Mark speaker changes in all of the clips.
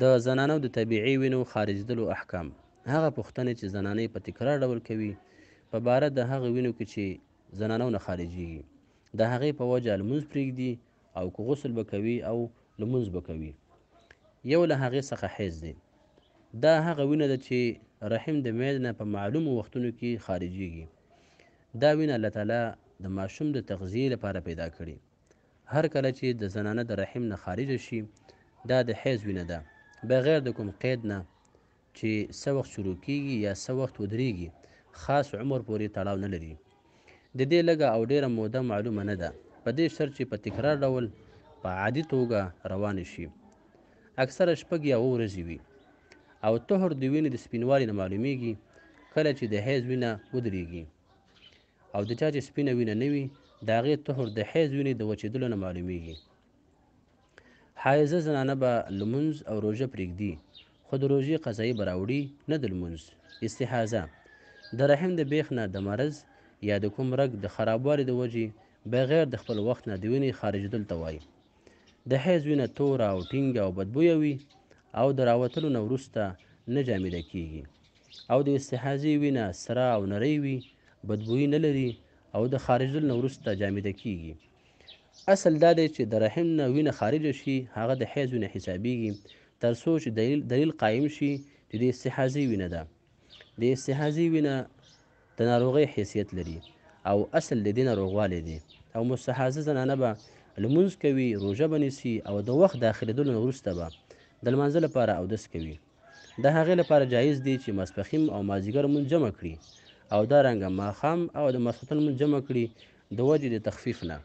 Speaker 1: د زنانو د طبیعي وینو خارجدلو احکام هغه پوښتنې چې زنانې په تکرار ډول کوي په باره د هغه وینو کې چې زنانو نه خارجیږي د هغې په وجه لمونځ پرېږدي او که غسل به کوي او لمونځ به کوي یو له هغې څخه حیز دی دا هغه وینه ده چې رحم د میل نه په معلومو وختونو کې خارجیږي دا وینه الله تعالی د ماشوم د تغذیې لپاره پیدا کړي هر کله چې د زنانه د رحم نه خارج شي دا د حیز وینه ده بغیر د کوم قید نه چې څه وخت شروع کیږي یا څه وخت ودرېږي خاص عمر پورې تړاو نه لري د دې لږه او ډیره موده معلومه نه ده په دې شرط چې په تکرار ډول په عادي توګه روان شي اکثره شپږ یا اووه ورځې وي او طهر د وینې د سپینوالي نه معلومیږي کله چې د حیض وینه ودرېږي او د چا چې سپینه وینه نه وي د هغې طهر د حیض وینې د وچېدلو نه معلومیږي حایزه زنانه به لمونځ او روژه پرېږدي خو د روژې قضایي به راوړي نه د لمونځ استحاضه د رحم د بیخ نه د مرض یا د کوم رګ د خرابوالي د وجې بغیر د خپل وخت نه د وینې خارجېدل ته وایي د حیض وینه توره او ټینګه او بدبویه وي او د راوتلو نه وروسته نه جامده کیږي او د استحاضې وینه سره او نری وي بدبویي نه لري او د خارجېدلو نه وروسته جامده کیږي اصل دا دی چې د رحم نه وینه خارج شي هغه د حیض وینه حسابیږي تر څو چې دلیل, دلیل قایم شي چې د استحاضي وینه ده د استحاضي وینه د ناروغۍ حیثیت لري او اصل د دې ناروغوالی دی او مستحاضه زنانه به لمونځ کوي روژه به نیسي او د وخت داخلېدلو نه وروسته به د لمانځه لپاره اودس کوي د هغې لپاره جایز دی چې ماسپخیم او مازدیګر مونځ جمع کړي او دا رنګه ماښام او د ماسخوتن مونځ جمع کړي د وجې د تخفیف نه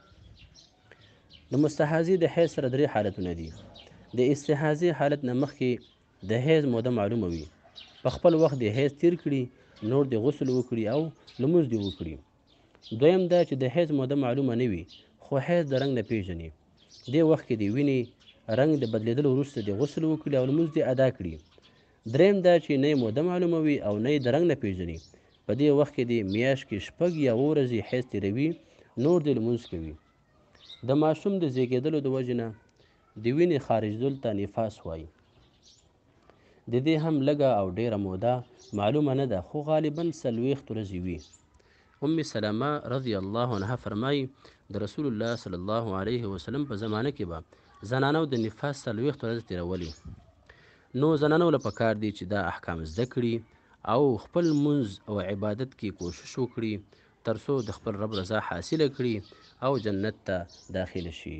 Speaker 1: د مستحاضي د حیض سره درې حالتونه دي د استحاضي حالت نه مخکې د حیض موده معلومه وي په خپل وخت د حیض تیر کړي نور د غسل وکړي او لمونځ دې وکړي دویم دا چې د حیض موده معلومه نه وي خو حیض د رنګ نه پیژني دې وخت کې د وینې رنګ د بدلیدلو وروسته د غسل وکړي او لمونځ دې ادا کړي دریم دا چې نه موده معلومه وي او نه د رنګ نه پیژني په دې وخت کې د میاش کې شپږ یا ورځې حیض تیروي نور د لمونځ کوي د ماشوم د زیږیدلو د وجې نه د وینې خارجدل ته نفاس وایي د دې هم لږه او ډیره موده معلومه نه ده خو غالبا څلوېښت ورځې وي ام سلمه رضی الله عنها فرمایي د رسول الله صلی الله علیه وسلم په زمانه کې به زنانو د نفاس څلوېښت ورځې تېرولې نو زنانو له پکار دی چې دا احکام زده کړي او خپل منځ او عبادت کې کوشش وکړي ترڅو د خپل رب رضا حاصله کړي او جنت ته داخله شي